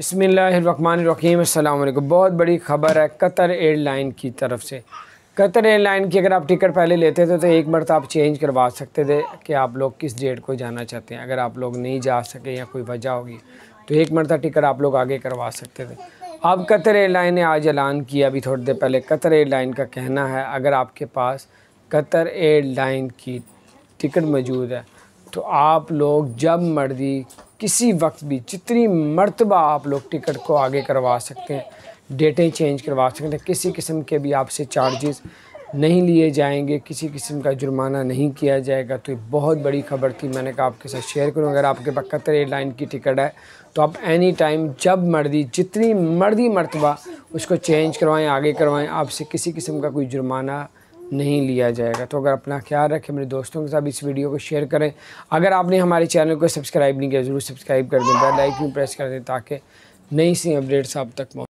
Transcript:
बसमीम अल्लाम बहुत बड़ी खबर है कतर एयरलाइन की तरफ से कतर एयरलाइन की अगर आप टिकट पहले लेते थे तो एक बार तो आप चेंज करवा सकते थे कि आप लोग किस डेट को जाना चाहते हैं अगर आप लोग नहीं जा सके या कोई वजह होगी तो एक मरत टिकट आप लोग आगे करवा सकते थे अब कतर एयरलाइन ने आज ऐलान किया अभी थोड़ी देर पहले कतर एयरलाइन का कहना है अगर आपके पास कतर एयरलाइन की टिकट मौजूद है तो आप लोग जब मर्जी किसी वक्त भी जितनी मरतबा आप लोग टिकट को आगे करवा सकते हैं डेटें चेंज करवा सकते हैं किसी किस्म के भी आपसे चार्जेस नहीं लिए जाएंगे किसी किस्म का जुर्माना नहीं किया जाएगा तो ये बहुत बड़ी खबर थी मैंने कहा आपके साथ शेयर करूँ अगर आपके पास कतर एयरलाइन की टिकट है तो आप एनी टाइम जब मर्जी जितनी मर्जी मरतबा उसको चेंज करवाएं आगे करवाएं आपसे किसी किस्म का कोई जुर्माना नहीं लिया जाएगा तो अगर अपना ख्याल रखें मेरे दोस्तों के साथ इस वीडियो को शेयर करें अगर आपने हमारे चैनल को सब्सक्राइब नहीं किया ज़रूर सब्सक्राइब कर दें बेल आइकन प्रेस कर दें ताकि नई सी अपडेट्स आप तक